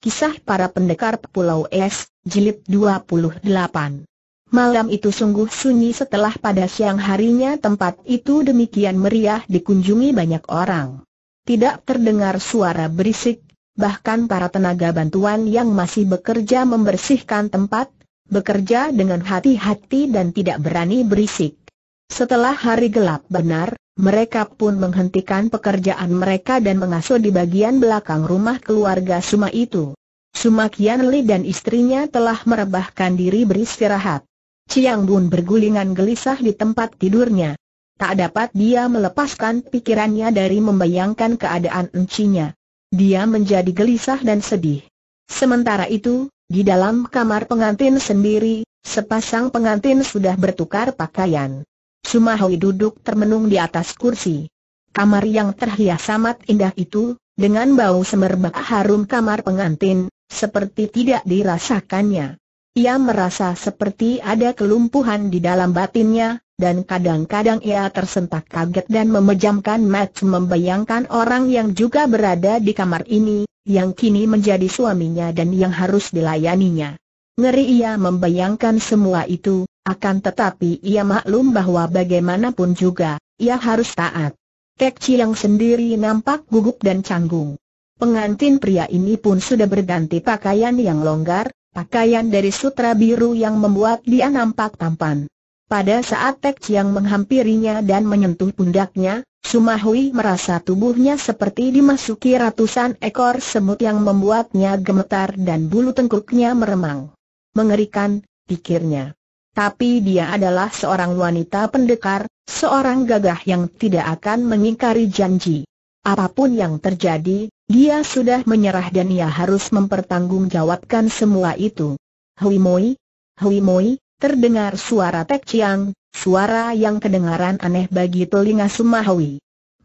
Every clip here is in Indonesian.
Kisah para pendekar Pulau Es, Jilid 28. Malam itu sungguh sunyi setelah pada siang harinya tempat itu demikian meriah dikunjungi banyak orang. Tidak terdengar suara berisik, bahkan para tenaga bantuan yang masih bekerja membersihkan tempat, bekerja dengan hati-hati dan tidak berani berisik. Setelah hari gelap benar, mereka pun menghentikan pekerjaan mereka dan mengasuh di bagian belakang rumah keluarga Suma itu. Suma Li dan istrinya telah merebahkan diri beristirahat. Chiang Bun bergulingan gelisah di tempat tidurnya. Tak dapat dia melepaskan pikirannya dari membayangkan keadaan encinya. Dia menjadi gelisah dan sedih. Sementara itu, di dalam kamar pengantin sendiri, sepasang pengantin sudah bertukar pakaian. Cuma duduk termenung di atas kursi. Kamar yang terhias amat indah itu, dengan bau semerbak harum kamar pengantin, seperti tidak dirasakannya. Ia merasa seperti ada kelumpuhan di dalam batinnya, dan kadang-kadang ia tersentak kaget dan memejamkan mata membayangkan orang yang juga berada di kamar ini, yang kini menjadi suaminya dan yang harus dilayaninya. Ngeri ia membayangkan semua itu, akan tetapi ia maklum bahwa bagaimanapun juga, ia harus taat. Tek Chiang sendiri nampak gugup dan canggung. Pengantin pria ini pun sudah berganti pakaian yang longgar, pakaian dari sutra biru yang membuat dia nampak tampan. Pada saat Tek Chiang menghampirinya dan menyentuh pundaknya, Sumahui merasa tubuhnya seperti dimasuki ratusan ekor semut yang membuatnya gemetar dan bulu tengkuknya meremang mengerikan, pikirnya. Tapi dia adalah seorang wanita pendekar, seorang gagah yang tidak akan mengingkari janji. Apapun yang terjadi, dia sudah menyerah dan ia harus mempertanggungjawabkan semua itu. Hui Moi, Hui Moi, terdengar suara Tek Chiang, suara yang kedengaran aneh bagi telinga Hui.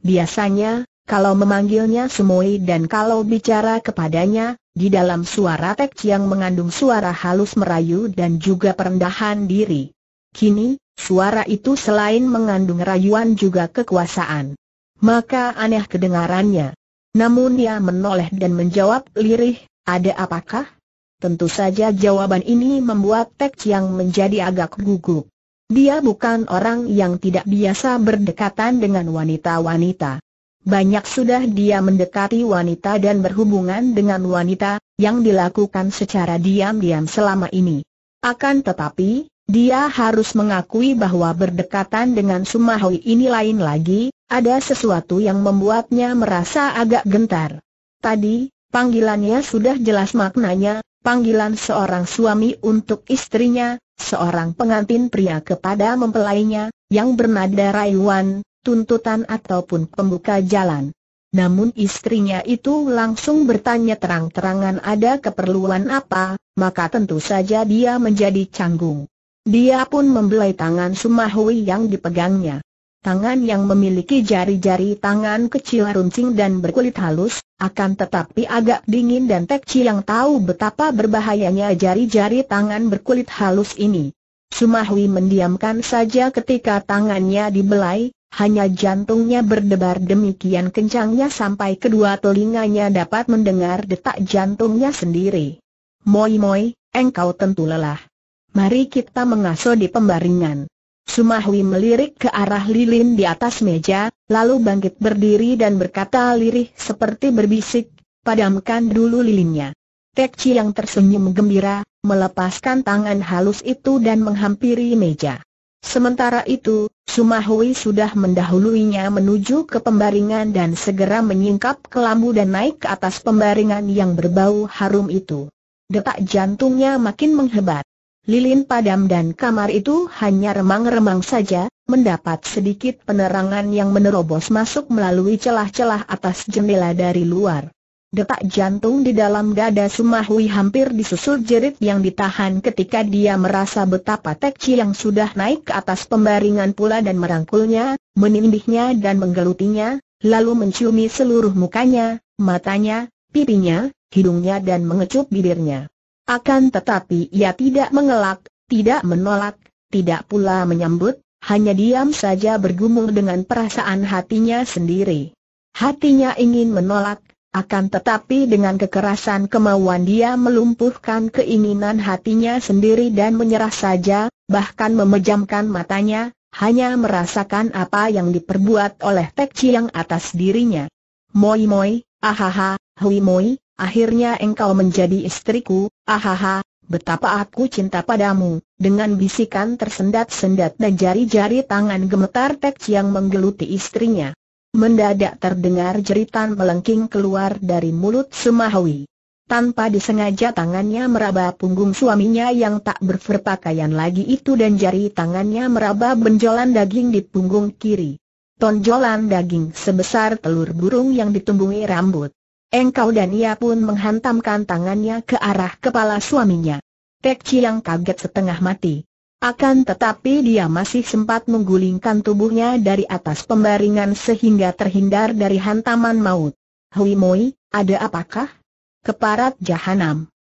Biasanya, kalau memanggilnya Sumoi dan kalau bicara kepadanya, di dalam suara Tek Chiang mengandung suara halus merayu dan juga perendahan diri. Kini, suara itu selain mengandung rayuan juga kekuasaan. Maka aneh kedengarannya. Namun ia menoleh dan menjawab lirih, ada apakah? Tentu saja jawaban ini membuat Tek Chiang menjadi agak gugup. Dia bukan orang yang tidak biasa berdekatan dengan wanita-wanita. Banyak sudah dia mendekati wanita dan berhubungan dengan wanita, yang dilakukan secara diam-diam selama ini. Akan tetapi, dia harus mengakui bahwa berdekatan dengan Sumahui ini lain lagi, ada sesuatu yang membuatnya merasa agak gentar. Tadi, panggilannya sudah jelas maknanya, panggilan seorang suami untuk istrinya, seorang pengantin pria kepada mempelainya, yang bernada rayuan, tuntutan ataupun pembuka jalan. Namun istrinya itu langsung bertanya terang-terangan ada keperluan apa, maka tentu saja dia menjadi canggung. Dia pun membelai tangan Sumahui yang dipegangnya. Tangan yang memiliki jari-jari tangan kecil runcing dan berkulit halus, akan tetapi agak dingin dan Tekci yang tahu betapa berbahayanya jari-jari tangan berkulit halus ini. Sumahui mendiamkan saja ketika tangannya dibelai, hanya jantungnya berdebar demikian kencangnya sampai kedua telinganya dapat mendengar detak jantungnya sendiri. Moi moi, engkau tentu lelah. Mari kita mengaso di pembaringan. Sumahwi melirik ke arah lilin di atas meja, lalu bangkit berdiri dan berkata lirih seperti berbisik, padamkan dulu lilinnya. Tekci yang tersenyum gembira, melepaskan tangan halus itu dan menghampiri meja. Sementara itu, Sumahui sudah mendahuluinya menuju ke pembaringan dan segera menyingkap kelambu dan naik ke atas pembaringan yang berbau harum itu. Detak jantungnya makin menghebat. Lilin padam dan kamar itu hanya remang-remang saja, mendapat sedikit penerangan yang menerobos masuk melalui celah-celah atas jendela dari luar. Detak jantung di dalam dada Sumahui hampir disusul jerit yang ditahan ketika dia merasa betapa Tekci yang sudah naik ke atas pembaringan pula dan merangkulnya, menindihnya dan menggelutinya, lalu menciumi seluruh mukanya, matanya, pipinya, hidungnya dan mengecup bibirnya. Akan tetapi ia tidak mengelak, tidak menolak, tidak pula menyambut, hanya diam saja bergumul dengan perasaan hatinya sendiri. Hatinya ingin menolak, akan tetapi dengan kekerasan kemauan dia melumpuhkan keinginan hatinya sendiri dan menyerah saja, bahkan memejamkan matanya, hanya merasakan apa yang diperbuat oleh Tek Chiang atas dirinya. Moi moi, ahaha, hui moi, akhirnya engkau menjadi istriku, ahaha, betapa aku cinta padamu. Dengan bisikan tersendat-sendat dan jari-jari tangan gemetar Tek Chiang menggeluti istrinya. Mendadak terdengar jeritan melengking keluar dari mulut Sumahwi. Tanpa disengaja tangannya meraba punggung suaminya yang tak berperpakaian lagi itu dan jari tangannya meraba benjolan daging di punggung kiri. Tonjolan daging sebesar telur burung yang ditumbuhi rambut. Engkau dan ia pun menghantamkan tangannya ke arah kepala suaminya. Tekci yang kaget setengah mati. Akan tetapi dia masih sempat menggulingkan tubuhnya dari atas pembaringan sehingga terhindar dari hantaman maut. Hui Moi, ada apakah? Keparat jahanam.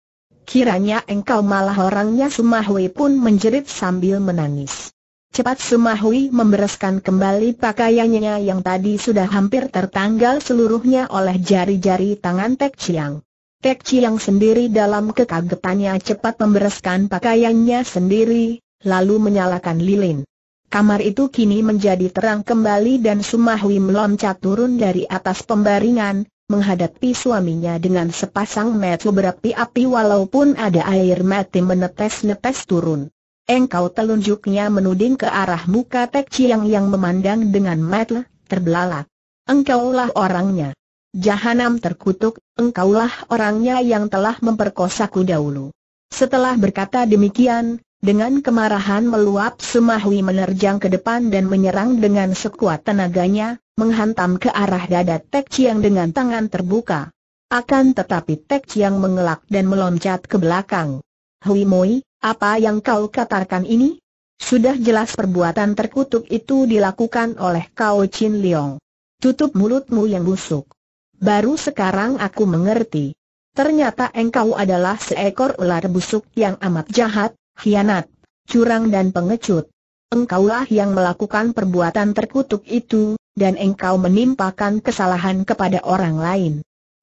Kiranya engkau malah orangnya Sumahui pun menjerit sambil menangis. Cepat Sumahui membereskan kembali pakaiannya yang tadi sudah hampir tertanggal seluruhnya oleh jari-jari tangan Tek Chiang. Tek Chiang sendiri dalam kekagetannya cepat membereskan pakaiannya sendiri, lalu menyalakan lilin. Kamar itu kini menjadi terang kembali dan Sumahwi meloncat turun dari atas pembaringan, menghadapi suaminya dengan sepasang mata berapi-api walaupun ada air mati menetes-netes turun. Engkau telunjuknya menuding ke arah muka Tek Chiang yang memandang dengan mata terbelalak. Engkaulah orangnya. Jahanam terkutuk, engkaulah orangnya yang telah memperkosaku dahulu. Setelah berkata demikian, dengan kemarahan meluap Sumahwi menerjang ke depan dan menyerang dengan sekuat tenaganya, menghantam ke arah dada Tek Chiang dengan tangan terbuka. Akan tetapi Tek Chiang mengelak dan meloncat ke belakang. Hui Moi, apa yang kau katakan ini? Sudah jelas perbuatan terkutuk itu dilakukan oleh kau, Chin Leong. Tutup mulutmu yang busuk. Baru sekarang aku mengerti. Ternyata engkau adalah seekor ular busuk yang amat jahat, khianat, curang dan pengecut. Engkaulah yang melakukan perbuatan terkutuk itu, dan engkau menimpakan kesalahan kepada orang lain.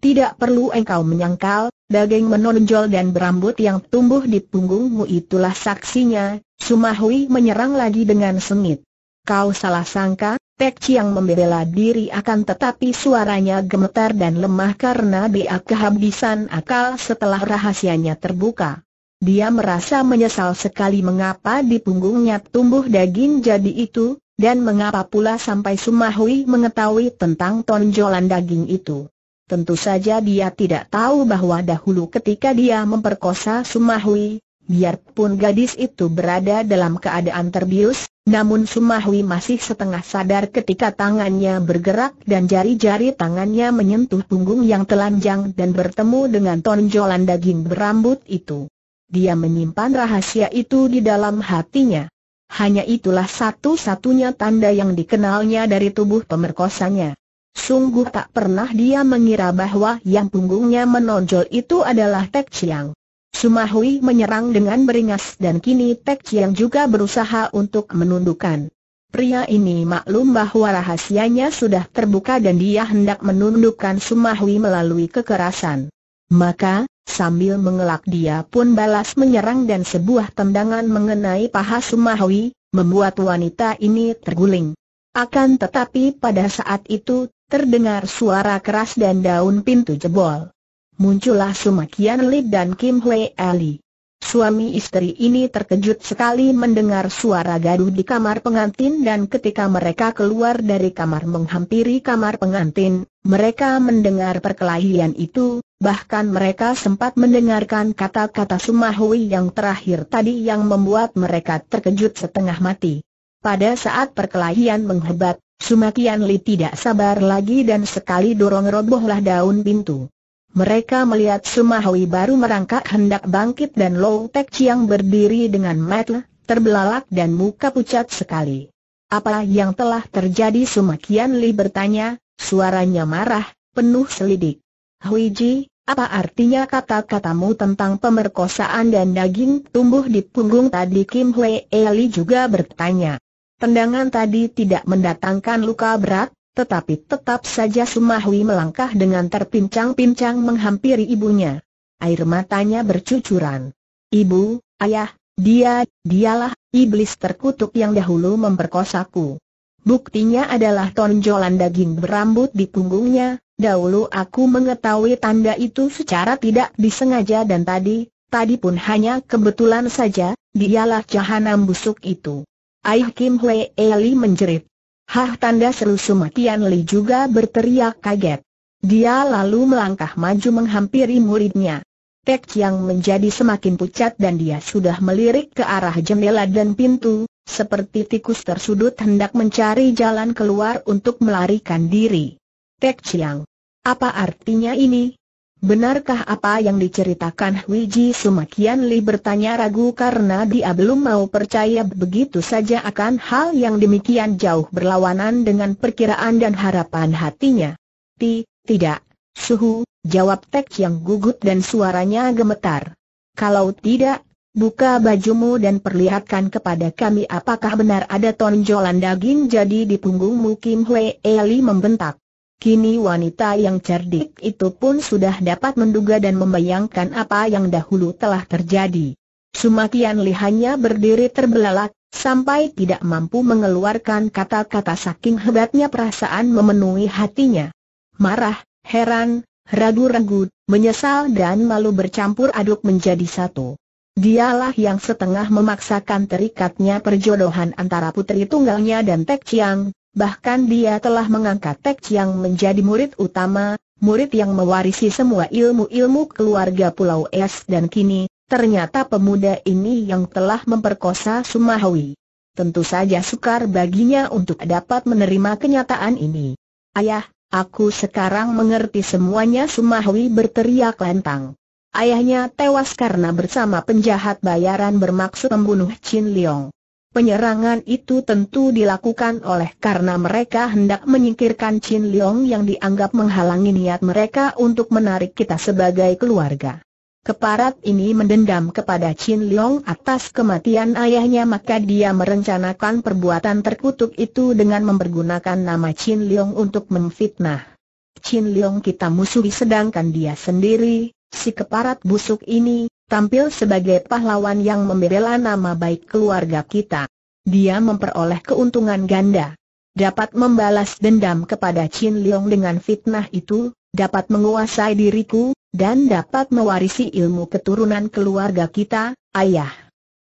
Tidak perlu engkau menyangkal, daging menonjol dan berambut yang tumbuh di punggungmu itulah saksinya, Sumahui menyerang lagi dengan sengit. Kau salah sangka, Tek Chiang membela diri akan tetapi suaranya gemetar dan lemah karena dia kehabisan akal setelah rahasianya terbuka. Dia merasa menyesal sekali mengapa di punggungnya tumbuh daging jadi itu, dan mengapa pula sampai Sumahui mengetahui tentang tonjolan daging itu. Tentu saja dia tidak tahu bahwa dahulu ketika dia memperkosa Sumahui, biarpun gadis itu berada dalam keadaan terbius, namun Sumahui masih setengah sadar ketika tangannya bergerak dan jari-jari tangannya menyentuh punggung yang telanjang dan bertemu dengan tonjolan daging berambut itu dia menyimpan rahasia itu di dalam hatinya. Hanya itulah satu-satunya tanda yang dikenalnya dari tubuh pemerkosanya. Sungguh tak pernah dia mengira bahwa yang punggungnya menonjol itu adalah Tek Chiang. Sumahui menyerang dengan beringas dan kini Tek Chiang juga berusaha untuk menundukkan. Pria ini maklum bahwa rahasianya sudah terbuka dan dia hendak menundukkan Sumahui melalui kekerasan. Maka, sambil mengelak dia pun balas menyerang dan sebuah tendangan mengenai paha Sumahwi membuat wanita ini terguling. Akan tetapi pada saat itu, terdengar suara keras dan daun pintu jebol. Muncullah Sumakian Lip dan Kim Hwe Ali. Suami istri ini terkejut sekali mendengar suara gaduh di kamar pengantin dan ketika mereka keluar dari kamar menghampiri kamar pengantin, mereka mendengar perkelahian itu, bahkan mereka sempat mendengarkan kata-kata Sumahui yang terakhir tadi yang membuat mereka terkejut setengah mati. Pada saat perkelahian menghebat, Sumakian Li tidak sabar lagi dan sekali dorong robohlah daun pintu. Mereka melihat Sumahui baru merangkak hendak bangkit dan Low Tek Chiang berdiri dengan metel, terbelalak dan muka pucat sekali. Apa yang telah terjadi Sumakian Li bertanya, suaranya marah, penuh selidik. Hui Ji, apa artinya kata-katamu tentang pemerkosaan dan daging tumbuh di punggung tadi Kim Hwe Eli juga bertanya. Tendangan tadi tidak mendatangkan luka berat, tetapi tetap saja Sumahwi melangkah dengan terpincang-pincang menghampiri ibunya. Air matanya bercucuran. Ibu, ayah, dia, dialah, iblis terkutuk yang dahulu memperkosaku. Buktinya adalah tonjolan daging berambut di punggungnya, Dahulu aku mengetahui tanda itu secara tidak disengaja dan tadi, tadi pun hanya kebetulan saja, dialah jahanam busuk itu. Aih Kim Hwee Eli menjerit. Hah tanda seru Sumatian Li juga berteriak kaget. Dia lalu melangkah maju menghampiri muridnya. Tek yang menjadi semakin pucat dan dia sudah melirik ke arah jendela dan pintu, seperti tikus tersudut hendak mencari jalan keluar untuk melarikan diri. Tek Chiang. Apa artinya ini? Benarkah apa yang diceritakan Hui Ji Sumakian Li bertanya ragu karena dia belum mau percaya begitu saja akan hal yang demikian jauh berlawanan dengan perkiraan dan harapan hatinya. Ti, tidak, suhu, jawab Tek yang gugup dan suaranya gemetar. Kalau tidak, buka bajumu dan perlihatkan kepada kami apakah benar ada tonjolan daging jadi di punggungmu Kim Hwee Eli membentak. Kini wanita yang cerdik itu pun sudah dapat menduga dan membayangkan apa yang dahulu telah terjadi. Sumakian lihannya berdiri terbelalak, sampai tidak mampu mengeluarkan kata-kata saking hebatnya perasaan memenuhi hatinya. Marah, heran, ragu-ragu, menyesal dan malu bercampur aduk menjadi satu. Dialah yang setengah memaksakan terikatnya perjodohan antara putri tunggalnya dan Tek Chiang, bahkan dia telah mengangkat Tek Chiang menjadi murid utama, murid yang mewarisi semua ilmu-ilmu keluarga Pulau Es dan kini, ternyata pemuda ini yang telah memperkosa Sumahwi. Tentu saja sukar baginya untuk dapat menerima kenyataan ini. Ayah, aku sekarang mengerti semuanya Sumahwi berteriak lantang. Ayahnya tewas karena bersama penjahat bayaran bermaksud membunuh Chin Leong. Penyerangan itu tentu dilakukan oleh karena mereka hendak menyingkirkan Chin Leong yang dianggap menghalangi niat mereka untuk menarik kita sebagai keluarga. Keparat ini mendendam kepada Chin Leong atas kematian ayahnya maka dia merencanakan perbuatan terkutuk itu dengan mempergunakan nama Chin Leong untuk memfitnah. Chin Leong kita musuhi sedangkan dia sendiri, Si keparat busuk ini, tampil sebagai pahlawan yang membela nama baik keluarga kita. Dia memperoleh keuntungan ganda. Dapat membalas dendam kepada Chin Leong dengan fitnah itu, dapat menguasai diriku, dan dapat mewarisi ilmu keturunan keluarga kita, ayah.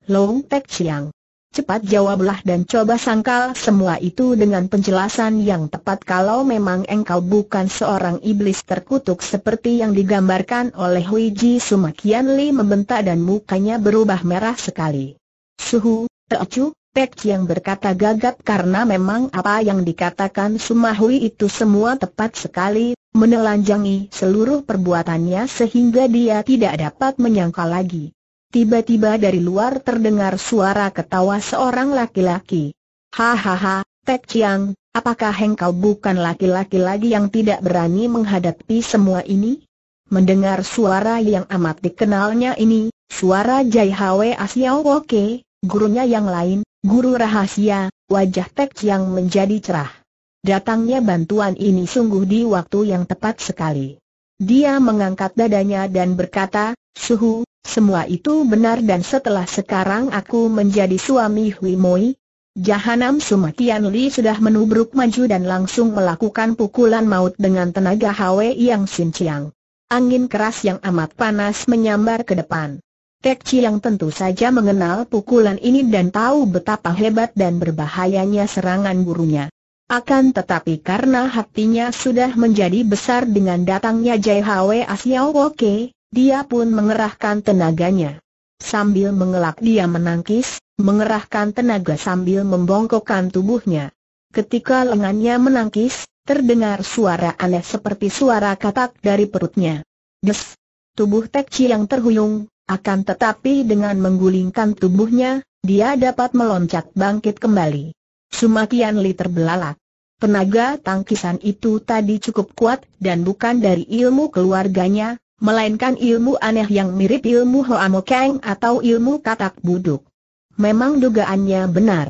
Long Tek Chiang Cepat jawablah dan coba sangkal semua itu dengan penjelasan yang tepat kalau memang engkau bukan seorang iblis terkutuk seperti yang digambarkan oleh Hui Ji Sumakian Li membentak dan mukanya berubah merah sekali. Suhu, Teocu, Pek yang berkata gagap karena memang apa yang dikatakan Sumahui itu semua tepat sekali, menelanjangi seluruh perbuatannya sehingga dia tidak dapat menyangka lagi. Tiba-tiba dari luar terdengar suara ketawa seorang laki-laki. Hahaha, Tek Chiang, apakah engkau bukan laki-laki lagi yang tidak berani menghadapi semua ini? Mendengar suara yang amat dikenalnya ini, suara Jai Hwe Asiao Woke, gurunya yang lain, guru rahasia, wajah Tek Chiang menjadi cerah. Datangnya bantuan ini sungguh di waktu yang tepat sekali. Dia mengangkat dadanya dan berkata, Suhu, semua itu benar dan setelah sekarang aku menjadi suami Hui Moi, Jahanam Sumatian Li sudah menubruk maju dan langsung melakukan pukulan maut dengan tenaga Hwe yang Sin Chiang. Angin keras yang amat panas menyambar ke depan. Tek Chi yang tentu saja mengenal pukulan ini dan tahu betapa hebat dan berbahayanya serangan gurunya. Akan tetapi karena hatinya sudah menjadi besar dengan datangnya Jai Hwe Asiao Woke, dia pun mengerahkan tenaganya. Sambil mengelak dia menangkis, mengerahkan tenaga sambil membongkokkan tubuhnya. Ketika lengannya menangkis, terdengar suara aneh seperti suara katak dari perutnya. Des! Tubuh Tekci yang terhuyung, akan tetapi dengan menggulingkan tubuhnya, dia dapat meloncat bangkit kembali. Sumakian Li terbelalak. Tenaga tangkisan itu tadi cukup kuat dan bukan dari ilmu keluarganya, melainkan ilmu aneh yang mirip ilmu Mo Keng atau ilmu katak buduk. Memang dugaannya benar.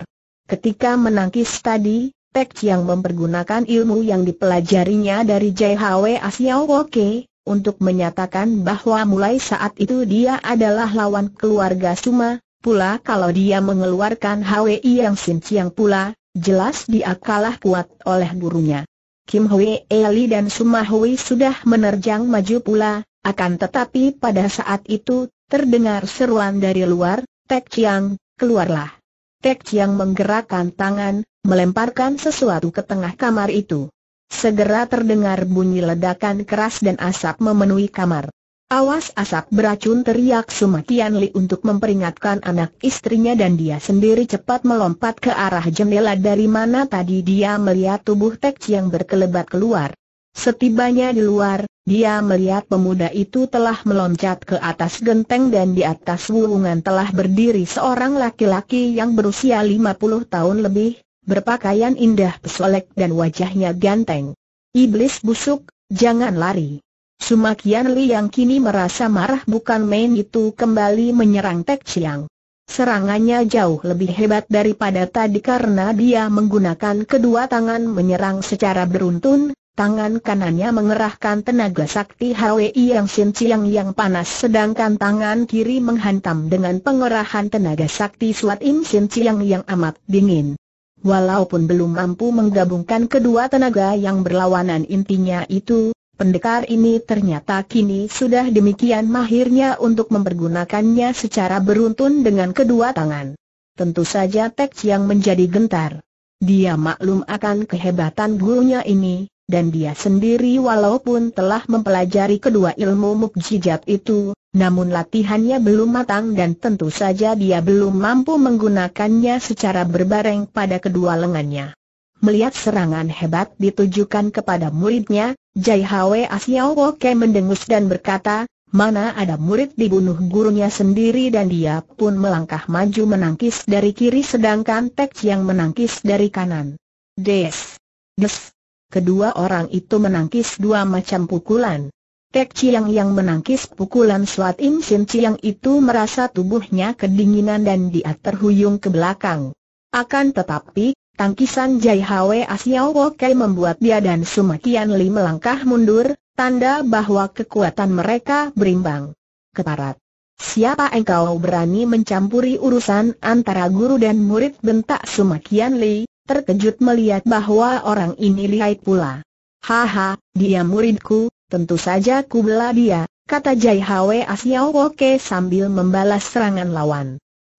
Ketika menangkis tadi, Pek yang mempergunakan ilmu yang dipelajarinya dari JHW Asiao Woke, untuk menyatakan bahwa mulai saat itu dia adalah lawan keluarga Suma, pula kalau dia mengeluarkan HWI yang Chiang pula, jelas dia kalah kuat oleh gurunya. Kim Hwee Eli dan Suma Hui sudah menerjang maju pula, akan tetapi pada saat itu, terdengar seruan dari luar, Tek Chiang, keluarlah. Tek Chiang menggerakkan tangan, melemparkan sesuatu ke tengah kamar itu. Segera terdengar bunyi ledakan keras dan asap memenuhi kamar. Awas asap beracun teriak Sumatian Li untuk memperingatkan anak istrinya dan dia sendiri cepat melompat ke arah jendela dari mana tadi dia melihat tubuh Tek Chiang berkelebat keluar. Setibanya di luar, dia melihat pemuda itu telah meloncat ke atas genteng dan di atas wulungan telah berdiri seorang laki-laki yang berusia 50 tahun lebih, berpakaian indah pesolek dan wajahnya ganteng. Iblis busuk, jangan lari. Sumakian Li yang kini merasa marah bukan main itu kembali menyerang Tek Chiang. Serangannya jauh lebih hebat daripada tadi karena dia menggunakan kedua tangan menyerang secara beruntun, Tangan kanannya mengerahkan tenaga sakti Hwi yang Chiang yang panas sedangkan tangan kiri menghantam dengan pengerahan tenaga sakti Suat Im Chiang yang amat dingin. Walaupun belum mampu menggabungkan kedua tenaga yang berlawanan intinya itu, pendekar ini ternyata kini sudah demikian mahirnya untuk mempergunakannya secara beruntun dengan kedua tangan. Tentu saja Tek yang menjadi gentar. Dia maklum akan kehebatan gurunya ini, dan dia sendiri walaupun telah mempelajari kedua ilmu mukjizat itu, namun latihannya belum matang dan tentu saja dia belum mampu menggunakannya secara berbareng pada kedua lengannya. Melihat serangan hebat ditujukan kepada muridnya, Jai Hwe Asiao Woke mendengus dan berkata, mana ada murid dibunuh gurunya sendiri dan dia pun melangkah maju menangkis dari kiri sedangkan Tek yang menangkis dari kanan. Des! Des! kedua orang itu menangkis dua macam pukulan. Tek Chiang yang menangkis pukulan Suat Im Sin Chiang itu merasa tubuhnya kedinginan dan dia terhuyung ke belakang. Akan tetapi, tangkisan Jai Hwe Asiao Wokai membuat dia dan Sumakian Li melangkah mundur, tanda bahwa kekuatan mereka berimbang. Keparat. Siapa engkau berani mencampuri urusan antara guru dan murid bentak Sumakian Li, terkejut melihat bahwa orang ini lihai pula. Haha, dia muridku, tentu saja ku bela dia, kata Jai Hwe Asiao Woke sambil membalas serangan lawan.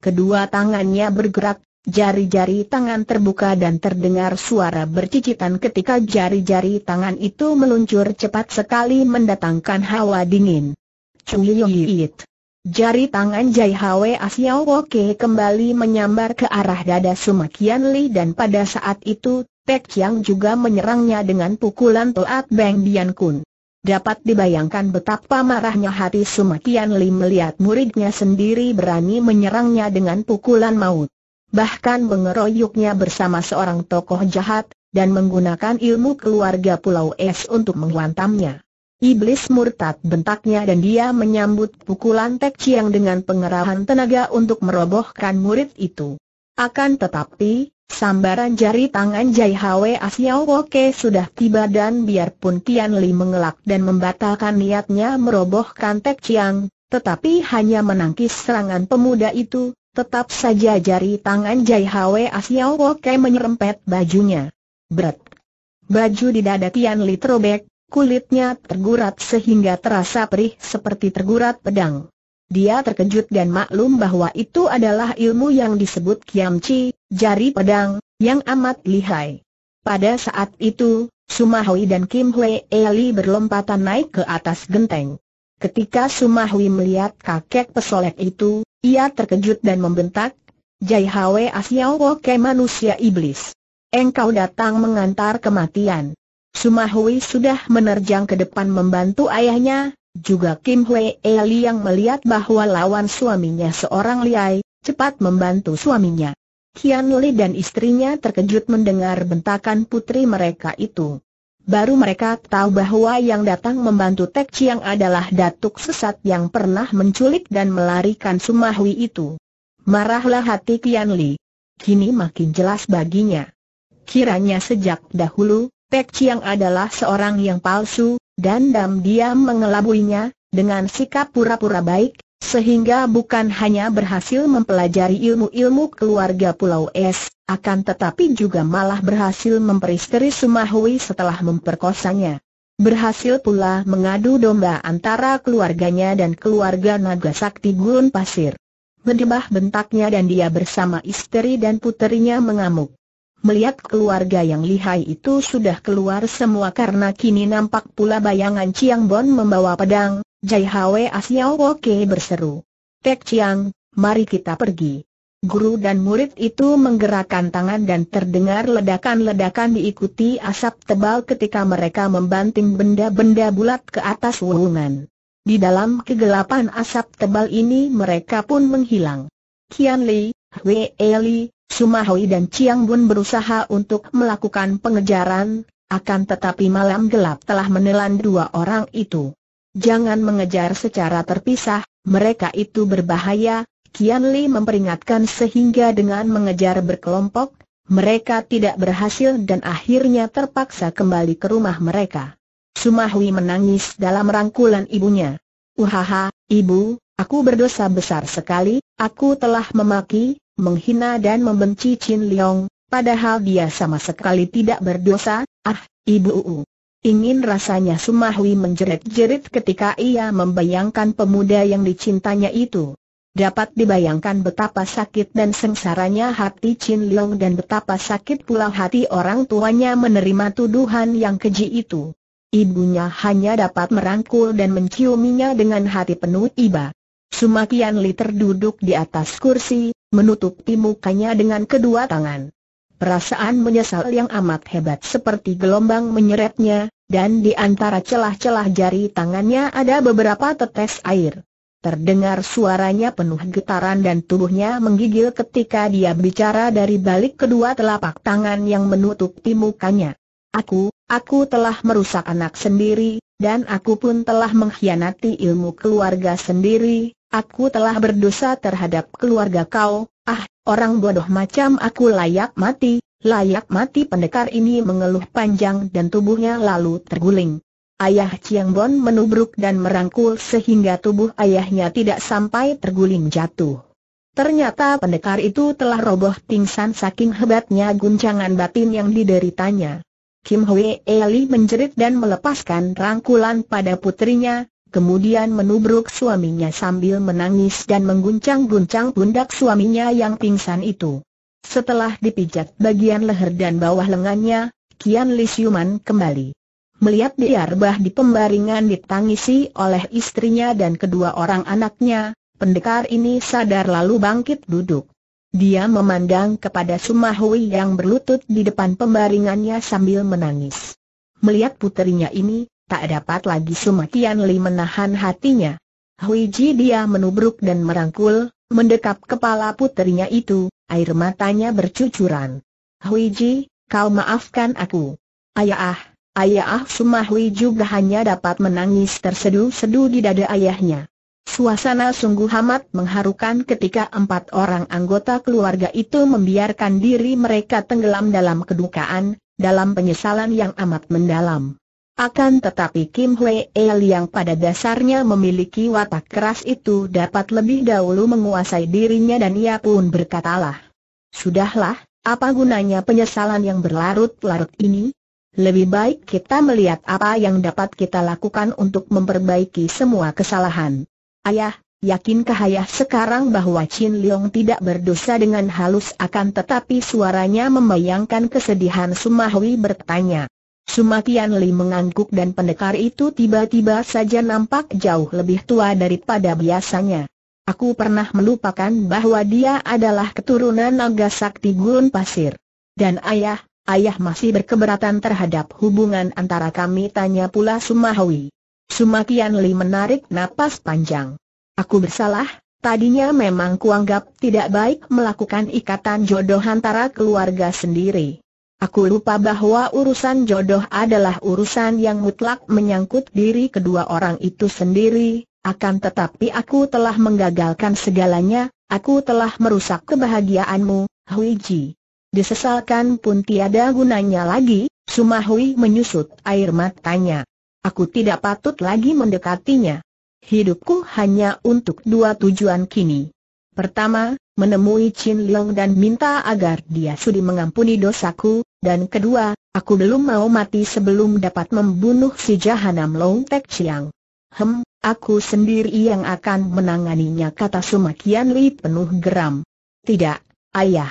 Kedua tangannya bergerak, jari-jari tangan terbuka dan terdengar suara bercicitan ketika jari-jari tangan itu meluncur cepat sekali mendatangkan hawa dingin. Chuyuyuyit. Jari tangan Jai Hwe Asiao Woke kembali menyambar ke arah dada Kian Li dan pada saat itu, Tek Chiang juga menyerangnya dengan pukulan Toat Beng Bian Kun. Dapat dibayangkan betapa marahnya hati Kian Li melihat muridnya sendiri berani menyerangnya dengan pukulan maut. Bahkan mengeroyoknya bersama seorang tokoh jahat, dan menggunakan ilmu keluarga Pulau Es untuk menghantamnya. Iblis murtad bentaknya dan dia menyambut pukulan Tek Chiang dengan pengerahan tenaga untuk merobohkan murid itu. Akan tetapi, sambaran jari tangan Jai Hwe Asiao Woke sudah tiba dan biarpun Tian Li mengelak dan membatalkan niatnya merobohkan Tek Chiang, tetapi hanya menangkis serangan pemuda itu, tetap saja jari tangan Jai Hwe Asiao Woke menyerempet bajunya. Berat. Baju di dada Tian Li terobek, Kulitnya tergurat sehingga terasa perih seperti tergurat pedang. Dia terkejut dan maklum bahwa itu adalah ilmu yang disebut Kiamci, jari pedang, yang amat lihai. Pada saat itu, Sumahui dan Kim Hwee Eli berlompatan naik ke atas genteng. Ketika Sumahui melihat kakek pesolek itu, ia terkejut dan membentak, Jai Hwe Asiao Woke manusia iblis. Engkau datang mengantar kematian. Sumahui sudah menerjang ke depan membantu ayahnya, juga Kim Hwee Eli yang melihat bahwa lawan suaminya seorang liai, cepat membantu suaminya. Kian Li dan istrinya terkejut mendengar bentakan putri mereka itu. Baru mereka tahu bahwa yang datang membantu Tek Chiang adalah datuk sesat yang pernah menculik dan melarikan Sumahui itu. Marahlah hati Kian Li. Kini makin jelas baginya. Kiranya sejak dahulu, Pek Chiang adalah seorang yang palsu, dan dam diam mengelabuinya, dengan sikap pura-pura baik, sehingga bukan hanya berhasil mempelajari ilmu-ilmu keluarga Pulau Es, akan tetapi juga malah berhasil memperisteri Sumahui setelah memperkosanya. Berhasil pula mengadu domba antara keluarganya dan keluarga Naga Sakti Gurun Pasir. Mendebah bentaknya dan dia bersama istri dan puterinya mengamuk. Melihat keluarga yang lihai itu sudah keluar semua karena kini nampak pula bayangan Chiang Bon membawa pedang, Jai Hwe Asiao Woke berseru. Tek Chiang, mari kita pergi. Guru dan murid itu menggerakkan tangan dan terdengar ledakan-ledakan diikuti asap tebal ketika mereka membanting benda-benda bulat ke atas wuhungan. Di dalam kegelapan asap tebal ini mereka pun menghilang. Kian Li, Wei Eli, Sumahui dan Chiang Bun berusaha untuk melakukan pengejaran, akan tetapi malam gelap telah menelan dua orang itu. Jangan mengejar secara terpisah, mereka itu berbahaya, Kian Li memperingatkan sehingga dengan mengejar berkelompok, mereka tidak berhasil dan akhirnya terpaksa kembali ke rumah mereka. Sumahui menangis dalam rangkulan ibunya. Uhaha, ibu, aku berdosa besar sekali, aku telah memaki, menghina dan membenci Chin Leong, padahal dia sama sekali tidak berdosa, ah, ibu uu. Ingin rasanya Sumahwi menjerit-jerit ketika ia membayangkan pemuda yang dicintanya itu. Dapat dibayangkan betapa sakit dan sengsaranya hati Chin Leong dan betapa sakit pula hati orang tuanya menerima tuduhan yang keji itu. Ibunya hanya dapat merangkul dan menciuminya dengan hati penuh iba. Sumakian Li terduduk di atas kursi, menutupi mukanya dengan kedua tangan. Perasaan menyesal yang amat hebat seperti gelombang menyeretnya, dan di antara celah-celah jari tangannya ada beberapa tetes air. Terdengar suaranya penuh getaran dan tubuhnya menggigil ketika dia bicara dari balik kedua telapak tangan yang menutupi mukanya. Aku, aku telah merusak anak sendiri, dan aku pun telah mengkhianati ilmu keluarga sendiri, Aku telah berdosa terhadap keluarga kau, ah, orang bodoh macam aku layak mati, layak mati pendekar ini mengeluh panjang dan tubuhnya lalu terguling. Ayah Chiang Bon menubruk dan merangkul sehingga tubuh ayahnya tidak sampai terguling jatuh. Ternyata pendekar itu telah roboh pingsan saking hebatnya guncangan batin yang dideritanya. Kim Hwee Eli menjerit dan melepaskan rangkulan pada putrinya, kemudian menubruk suaminya sambil menangis dan mengguncang-guncang pundak suaminya yang pingsan itu. Setelah dipijat bagian leher dan bawah lengannya, Kian Lisiuman kembali. Melihat rebah di pembaringan ditangisi oleh istrinya dan kedua orang anaknya, pendekar ini sadar lalu bangkit duduk. Dia memandang kepada Sumahui yang berlutut di depan pembaringannya sambil menangis. Melihat puterinya ini, Tak dapat lagi Suma Li menahan hatinya. Hui Ji dia menubruk dan merangkul, mendekap kepala puterinya itu, air matanya bercucuran. Hui Ji, kau maafkan aku. Ayah, ah, ayah ah, Suma Hui juga hanya dapat menangis terseduh-seduh di dada ayahnya. Suasana sungguh amat mengharukan ketika empat orang anggota keluarga itu membiarkan diri mereka tenggelam dalam kedukaan, dalam penyesalan yang amat mendalam. Akan tetapi Kim Hwee yang pada dasarnya memiliki watak keras itu dapat lebih dahulu menguasai dirinya dan ia pun berkatalah. Sudahlah, apa gunanya penyesalan yang berlarut-larut ini? Lebih baik kita melihat apa yang dapat kita lakukan untuk memperbaiki semua kesalahan. Ayah, yakinkah ayah sekarang bahwa Chin Leong tidak berdosa dengan halus akan tetapi suaranya membayangkan kesedihan Sumahwi bertanya. Sumatian Li mengangguk dan pendekar itu tiba-tiba saja nampak jauh lebih tua daripada biasanya. Aku pernah melupakan bahwa dia adalah keturunan naga sakti gurun pasir. Dan ayah, ayah masih berkeberatan terhadap hubungan antara kami tanya pula Sumahwi. Sumatian Li menarik napas panjang. Aku bersalah, tadinya memang kuanggap tidak baik melakukan ikatan jodoh antara keluarga sendiri. Aku lupa bahwa urusan jodoh adalah urusan yang mutlak menyangkut diri kedua orang itu sendiri, akan tetapi aku telah menggagalkan segalanya, aku telah merusak kebahagiaanmu, Hui Ji. Disesalkan pun tiada gunanya lagi, Sumahui menyusut air matanya. Aku tidak patut lagi mendekatinya. Hidupku hanya untuk dua tujuan kini. Pertama, menemui Chin Leong dan minta agar dia sudi mengampuni dosaku, dan kedua, aku belum mau mati sebelum dapat membunuh si Jahanam Long Tek Chiang. Hem, aku sendiri yang akan menanganinya kata Sumakian Li penuh geram. Tidak, ayah.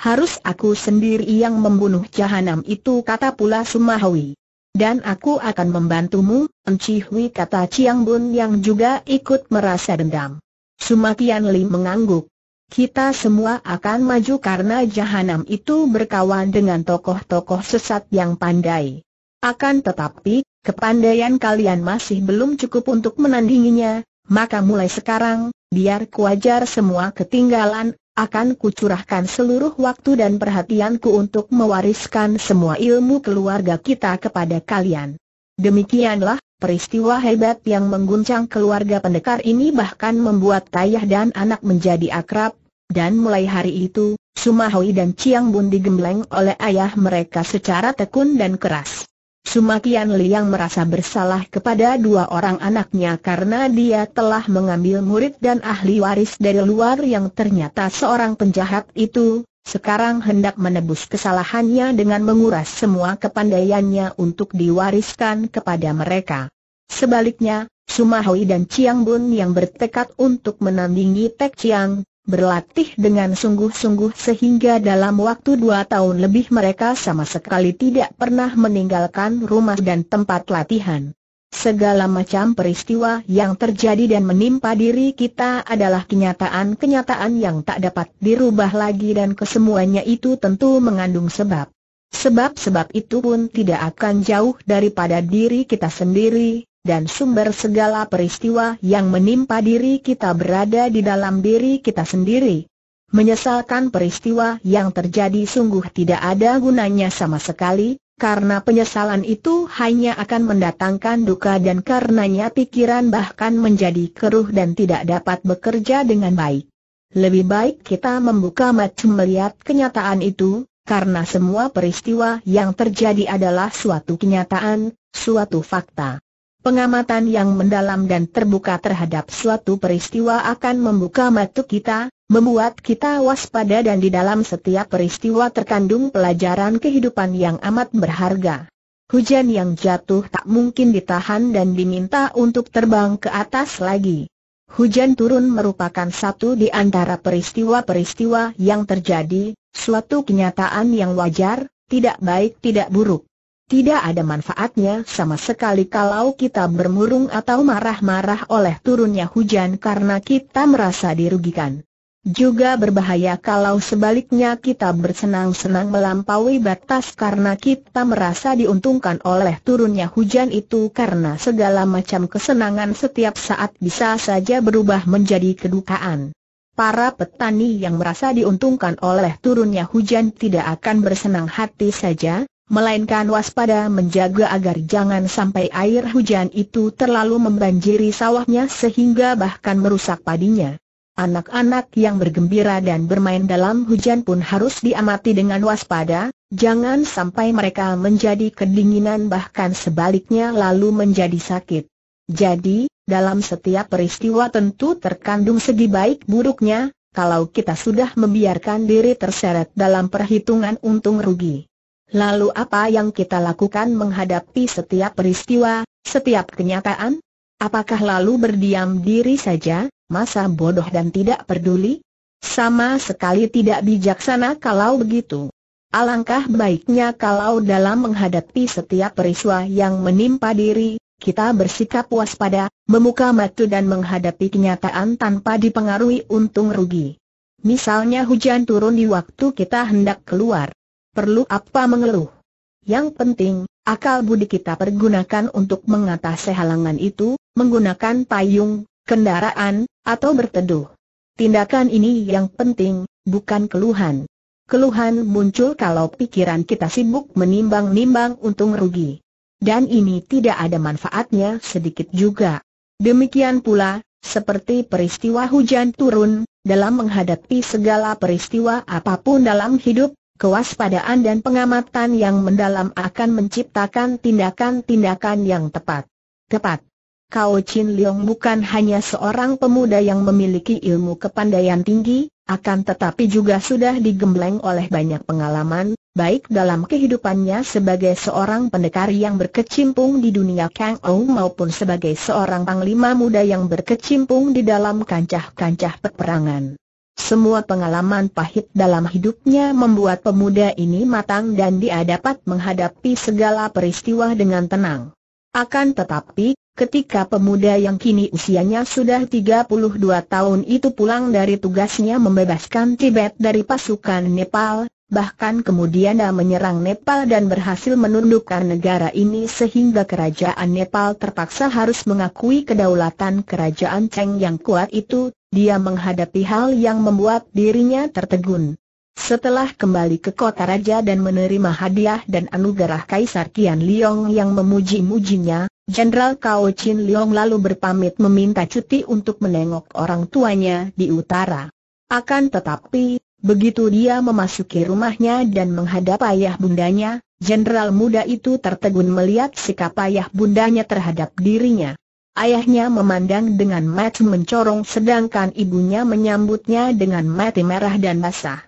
Harus aku sendiri yang membunuh Jahanam itu kata pula Sumahawi. Dan aku akan membantumu, Enci Hui kata Chiang Bun yang juga ikut merasa dendam. Sumakian Li mengangguk kita semua akan maju karena jahanam itu berkawan dengan tokoh-tokoh sesat yang pandai. Akan tetapi, kepandaian kalian masih belum cukup untuk menandinginya, maka mulai sekarang, biar kuajar semua ketinggalan, akan kucurahkan seluruh waktu dan perhatianku untuk mewariskan semua ilmu keluarga kita kepada kalian. Demikianlah, Peristiwa hebat yang mengguncang keluarga pendekar ini bahkan membuat ayah dan anak menjadi akrab, dan mulai hari itu, Sumahui dan Chiang Bun digembleng oleh ayah mereka secara tekun dan keras. Sumakian Liang merasa bersalah kepada dua orang anaknya karena dia telah mengambil murid dan ahli waris dari luar yang ternyata seorang penjahat itu, sekarang hendak menebus kesalahannya dengan menguras semua kepandaiannya untuk diwariskan kepada mereka. Sebaliknya, Sumahui dan Chiang Bun yang bertekad untuk menandingi Tek Chiang, berlatih dengan sungguh-sungguh sehingga dalam waktu dua tahun lebih mereka sama sekali tidak pernah meninggalkan rumah dan tempat latihan. Segala macam peristiwa yang terjadi dan menimpa diri kita adalah kenyataan-kenyataan yang tak dapat dirubah lagi dan kesemuanya itu tentu mengandung sebab. Sebab-sebab itu pun tidak akan jauh daripada diri kita sendiri, dan sumber segala peristiwa yang menimpa diri kita berada di dalam diri kita sendiri. Menyesalkan peristiwa yang terjadi sungguh tidak ada gunanya sama sekali, karena penyesalan itu hanya akan mendatangkan duka dan karenanya pikiran bahkan menjadi keruh dan tidak dapat bekerja dengan baik. Lebih baik kita membuka mata melihat kenyataan itu, karena semua peristiwa yang terjadi adalah suatu kenyataan, suatu fakta. Pengamatan yang mendalam dan terbuka terhadap suatu peristiwa akan membuka mata kita, membuat kita waspada dan di dalam setiap peristiwa terkandung pelajaran kehidupan yang amat berharga. Hujan yang jatuh tak mungkin ditahan dan diminta untuk terbang ke atas lagi. Hujan turun merupakan satu di antara peristiwa-peristiwa yang terjadi, suatu kenyataan yang wajar, tidak baik tidak buruk. Tidak ada manfaatnya sama sekali kalau kita bermurung atau marah-marah oleh turunnya hujan karena kita merasa dirugikan. Juga berbahaya kalau sebaliknya kita bersenang-senang melampaui batas karena kita merasa diuntungkan oleh turunnya hujan itu karena segala macam kesenangan setiap saat bisa saja berubah menjadi kedukaan. Para petani yang merasa diuntungkan oleh turunnya hujan tidak akan bersenang hati saja, melainkan waspada menjaga agar jangan sampai air hujan itu terlalu membanjiri sawahnya sehingga bahkan merusak padinya. Anak-anak yang bergembira dan bermain dalam hujan pun harus diamati dengan waspada, jangan sampai mereka menjadi kedinginan bahkan sebaliknya lalu menjadi sakit. Jadi, dalam setiap peristiwa tentu terkandung segi baik buruknya, kalau kita sudah membiarkan diri terseret dalam perhitungan untung rugi. Lalu apa yang kita lakukan menghadapi setiap peristiwa, setiap kenyataan? Apakah lalu berdiam diri saja, masa bodoh dan tidak peduli? Sama sekali tidak bijaksana kalau begitu. Alangkah baiknya kalau dalam menghadapi setiap peristiwa yang menimpa diri, kita bersikap waspada, memuka matu dan menghadapi kenyataan tanpa dipengaruhi untung rugi. Misalnya hujan turun di waktu kita hendak keluar perlu apa mengeluh. Yang penting, akal budi kita pergunakan untuk mengatasi halangan itu, menggunakan payung, kendaraan, atau berteduh. Tindakan ini yang penting, bukan keluhan. Keluhan muncul kalau pikiran kita sibuk menimbang-nimbang untung rugi. Dan ini tidak ada manfaatnya sedikit juga. Demikian pula, seperti peristiwa hujan turun, dalam menghadapi segala peristiwa apapun dalam hidup, kewaspadaan dan pengamatan yang mendalam akan menciptakan tindakan-tindakan yang tepat. Tepat. Kau Chin Leong bukan hanya seorang pemuda yang memiliki ilmu kepandaian tinggi, akan tetapi juga sudah digembleng oleh banyak pengalaman, baik dalam kehidupannya sebagai seorang pendekar yang berkecimpung di dunia Kang Ou maupun sebagai seorang panglima muda yang berkecimpung di dalam kancah-kancah peperangan. Semua pengalaman pahit dalam hidupnya membuat pemuda ini matang dan dia dapat menghadapi segala peristiwa dengan tenang. Akan tetapi, ketika pemuda yang kini usianya sudah 32 tahun itu pulang dari tugasnya membebaskan Tibet dari pasukan Nepal, bahkan kemudian menyerang Nepal dan berhasil menundukkan negara ini sehingga kerajaan Nepal terpaksa harus mengakui kedaulatan kerajaan Cheng yang kuat itu, dia menghadapi hal yang membuat dirinya tertegun. Setelah kembali ke kota raja dan menerima hadiah dan anugerah Kaisar Qian Liong yang memuji-mujinya, Jenderal Kao Chin Leong lalu berpamit meminta cuti untuk menengok orang tuanya di utara. Akan tetapi, Begitu dia memasuki rumahnya dan menghadap ayah bundanya, jenderal muda itu tertegun melihat sikap ayah bundanya terhadap dirinya. Ayahnya memandang dengan mata mencorong sedangkan ibunya menyambutnya dengan mata merah dan basah.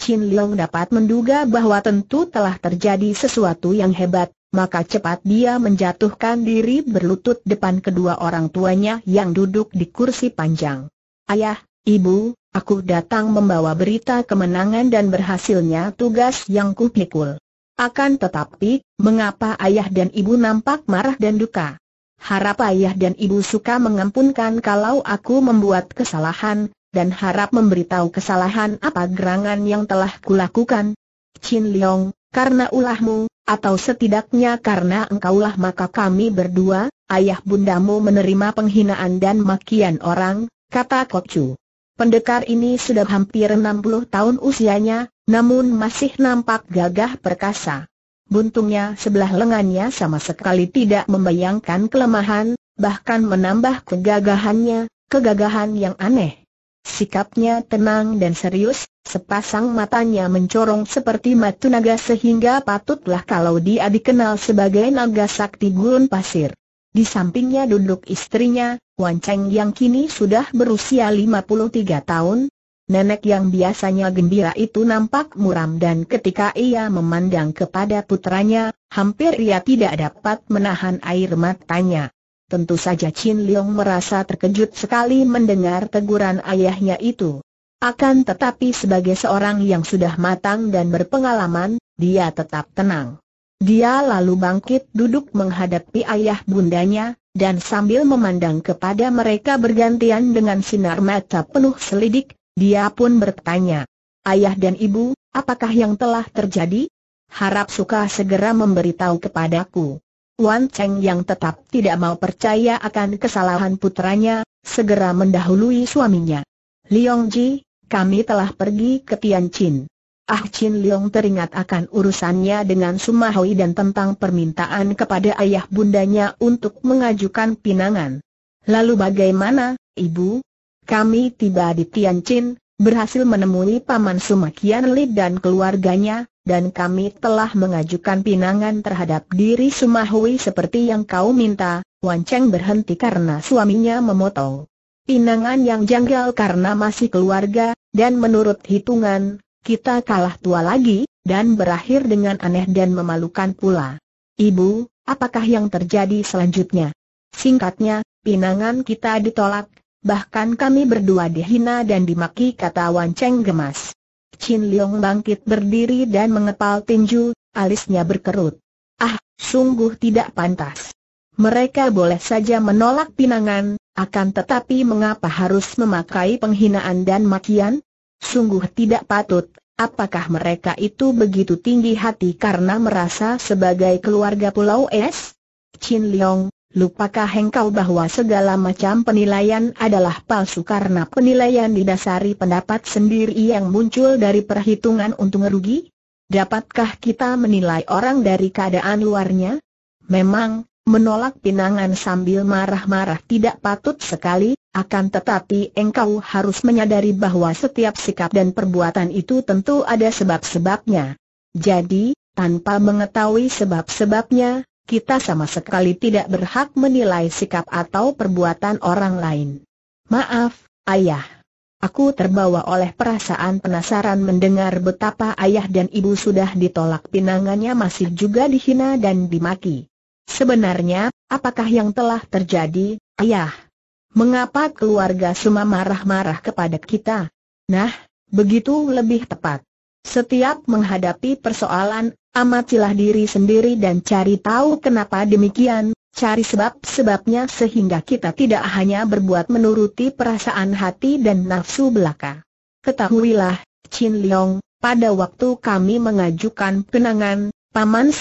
Chin Leong dapat menduga bahwa tentu telah terjadi sesuatu yang hebat, maka cepat dia menjatuhkan diri berlutut depan kedua orang tuanya yang duduk di kursi panjang. Ayah, ibu, Aku datang membawa berita kemenangan dan berhasilnya tugas yang kupikul. Akan tetapi, mengapa ayah dan ibu nampak marah dan duka? Harap ayah dan ibu suka mengampunkan kalau aku membuat kesalahan, dan harap memberitahu kesalahan apa gerangan yang telah kulakukan. Chin Leong, karena ulahmu, atau setidaknya karena engkaulah maka kami berdua, ayah bundamu menerima penghinaan dan makian orang, kata Kok Chu. Pendekar ini sudah hampir 60 tahun usianya, namun masih nampak gagah perkasa. Buntungnya sebelah lengannya sama sekali tidak membayangkan kelemahan, bahkan menambah kegagahannya, kegagahan yang aneh. Sikapnya tenang dan serius, sepasang matanya mencorong seperti mata naga sehingga patutlah kalau dia dikenal sebagai naga sakti gurun pasir. Di sampingnya duduk istrinya, Wan Cheng yang kini sudah berusia 53 tahun, nenek yang biasanya gembira itu nampak muram dan ketika ia memandang kepada putranya, hampir ia tidak dapat menahan air matanya. Tentu saja Chin Leong merasa terkejut sekali mendengar teguran ayahnya itu. Akan tetapi sebagai seorang yang sudah matang dan berpengalaman, dia tetap tenang. Dia lalu bangkit duduk menghadapi ayah bundanya, dan sambil memandang kepada mereka bergantian dengan sinar mata penuh selidik, dia pun bertanya, Ayah dan ibu, apakah yang telah terjadi? Harap suka segera memberitahu kepadaku. Wan Cheng yang tetap tidak mau percaya akan kesalahan putranya, segera mendahului suaminya. Liong Ji, kami telah pergi ke Tianjin. Ah Chin Leong teringat akan urusannya dengan Sumahui dan tentang permintaan kepada ayah bundanya untuk mengajukan pinangan. Lalu bagaimana, Ibu? Kami tiba di Tianjin, berhasil menemui Paman Sumakian Li dan keluarganya, dan kami telah mengajukan pinangan terhadap diri Sumahui seperti yang kau minta, Wan Cheng berhenti karena suaminya memotong. Pinangan yang janggal karena masih keluarga, dan menurut hitungan, kita kalah tua lagi, dan berakhir dengan aneh dan memalukan pula. Ibu, apakah yang terjadi selanjutnya? Singkatnya, pinangan kita ditolak, bahkan kami berdua dihina dan dimaki kata Wan Cheng gemas. Chin Leong bangkit berdiri dan mengepal tinju, alisnya berkerut. Ah, sungguh tidak pantas. Mereka boleh saja menolak pinangan, akan tetapi mengapa harus memakai penghinaan dan makian? Sungguh tidak patut, apakah mereka itu begitu tinggi hati karena merasa sebagai keluarga Pulau Es? Chin Leong, lupakah engkau bahwa segala macam penilaian adalah palsu karena penilaian didasari pendapat sendiri yang muncul dari perhitungan untung rugi? Dapatkah kita menilai orang dari keadaan luarnya? Memang, Menolak pinangan sambil marah-marah tidak patut sekali, akan tetapi engkau harus menyadari bahwa setiap sikap dan perbuatan itu tentu ada sebab-sebabnya. Jadi, tanpa mengetahui sebab-sebabnya, kita sama sekali tidak berhak menilai sikap atau perbuatan orang lain. Maaf, ayah. Aku terbawa oleh perasaan penasaran mendengar betapa ayah dan ibu sudah ditolak pinangannya masih juga dihina dan dimaki. Sebenarnya, apakah yang telah terjadi, ayah? Mengapa keluarga semua marah-marah kepada kita? Nah, begitu lebih tepat. Setiap menghadapi persoalan, amatilah diri sendiri dan cari tahu kenapa demikian, cari sebab-sebabnya sehingga kita tidak hanya berbuat menuruti perasaan hati dan nafsu belaka. Ketahuilah, Chin Leong, pada waktu kami mengajukan penangan, Paman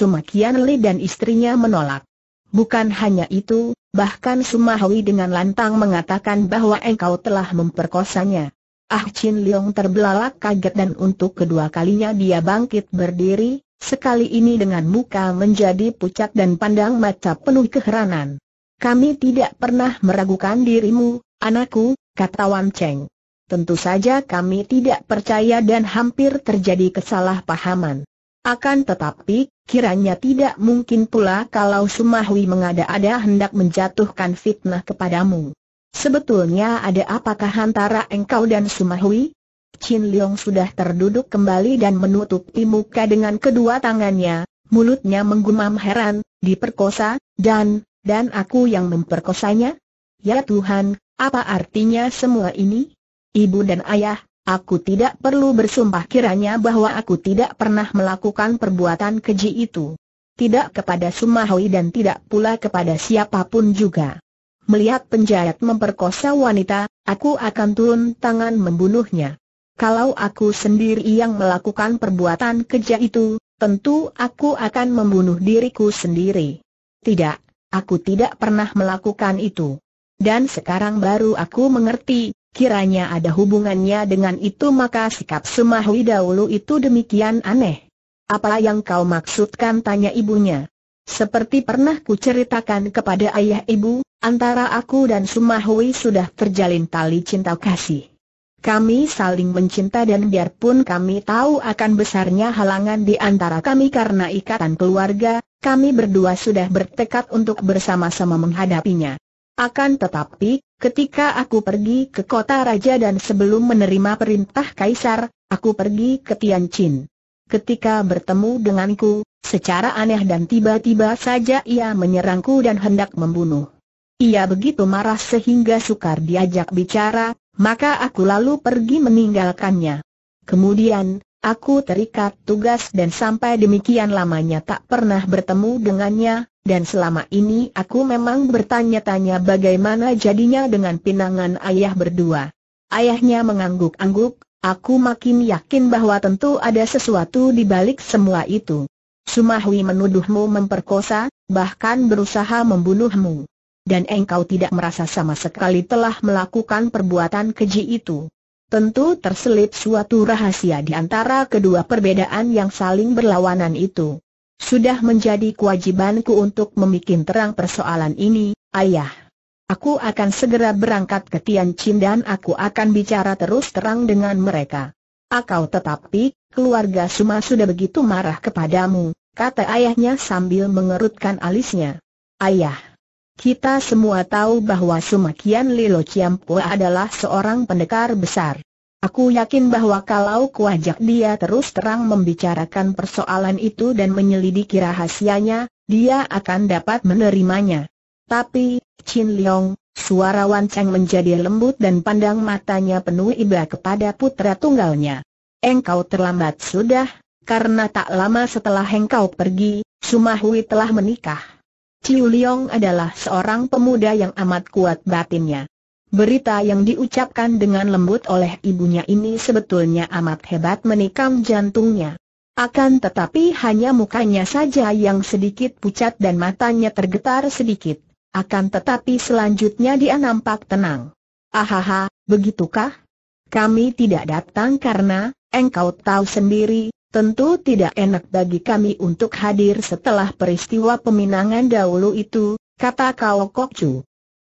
Li dan istrinya menolak. Bukan hanya itu, bahkan Sumahwi dengan lantang mengatakan bahwa engkau telah memperkosanya. Ah Chin Leong terbelalak kaget dan untuk kedua kalinya dia bangkit berdiri, sekali ini dengan muka menjadi pucat dan pandang mata penuh keheranan. Kami tidak pernah meragukan dirimu, anakku, kata Wan Cheng. Tentu saja kami tidak percaya dan hampir terjadi kesalahpahaman. Akan tetapi, kiranya tidak mungkin pula kalau Sumahwi mengada-ada hendak menjatuhkan fitnah kepadamu. Sebetulnya ada apakah antara engkau dan Sumahwi? Chin Leong sudah terduduk kembali dan menutupi muka dengan kedua tangannya, mulutnya menggumam heran, diperkosa, dan, dan aku yang memperkosanya? Ya Tuhan, apa artinya semua ini? Ibu dan ayah, Aku tidak perlu bersumpah kiranya bahwa aku tidak pernah melakukan perbuatan keji itu. Tidak kepada Sumahwi dan tidak pula kepada siapapun juga. Melihat penjahat memperkosa wanita, aku akan turun tangan membunuhnya. Kalau aku sendiri yang melakukan perbuatan keji itu, tentu aku akan membunuh diriku sendiri. Tidak, aku tidak pernah melakukan itu. Dan sekarang baru aku mengerti, Kiranya ada hubungannya dengan itu maka sikap Semahui dahulu itu demikian aneh. Apa yang kau maksudkan tanya ibunya. Seperti pernah ceritakan kepada ayah ibu, antara aku dan Sumahui sudah terjalin tali cinta kasih. Kami saling mencinta dan biarpun kami tahu akan besarnya halangan di antara kami karena ikatan keluarga, kami berdua sudah bertekad untuk bersama-sama menghadapinya. Akan tetapi, Ketika aku pergi ke kota raja dan sebelum menerima perintah kaisar, aku pergi ke Tianjin. Ketika bertemu denganku, secara aneh dan tiba-tiba saja ia menyerangku dan hendak membunuh. Ia begitu marah sehingga sukar diajak bicara, maka aku lalu pergi meninggalkannya. Kemudian, aku terikat tugas dan sampai demikian lamanya tak pernah bertemu dengannya, dan selama ini aku memang bertanya-tanya bagaimana jadinya dengan pinangan ayah berdua. Ayahnya mengangguk-angguk, aku makin yakin bahwa tentu ada sesuatu di balik semua itu. Sumahwi menuduhmu memperkosa, bahkan berusaha membunuhmu. Dan engkau tidak merasa sama sekali telah melakukan perbuatan keji itu. Tentu terselip suatu rahasia di antara kedua perbedaan yang saling berlawanan itu. Sudah menjadi kewajibanku untuk membuat terang persoalan ini, ayah. Aku akan segera berangkat ke Tianjin dan aku akan bicara terus terang dengan mereka. Akau tetapi, keluarga Suma sudah begitu marah kepadamu, kata ayahnya sambil mengerutkan alisnya. Ayah, kita semua tahu bahwa Suma Kian Lilo adalah seorang pendekar besar. Aku yakin bahwa kalau ajak dia terus terang membicarakan persoalan itu dan menyelidiki rahasianya, dia akan dapat menerimanya. Tapi, Chin Leong, suara Wan Chang menjadi lembut dan pandang matanya penuh iba kepada putra tunggalnya. Engkau terlambat sudah, karena tak lama setelah engkau pergi, Sumahui telah menikah. Chiu Leong adalah seorang pemuda yang amat kuat batinnya. Berita yang diucapkan dengan lembut oleh ibunya ini sebetulnya amat hebat menikam jantungnya. Akan tetapi hanya mukanya saja yang sedikit pucat dan matanya tergetar sedikit. Akan tetapi selanjutnya dia nampak tenang. Ahaha, begitukah? Kami tidak datang karena, engkau tahu sendiri, tentu tidak enak bagi kami untuk hadir setelah peristiwa peminangan dahulu itu, kata Kao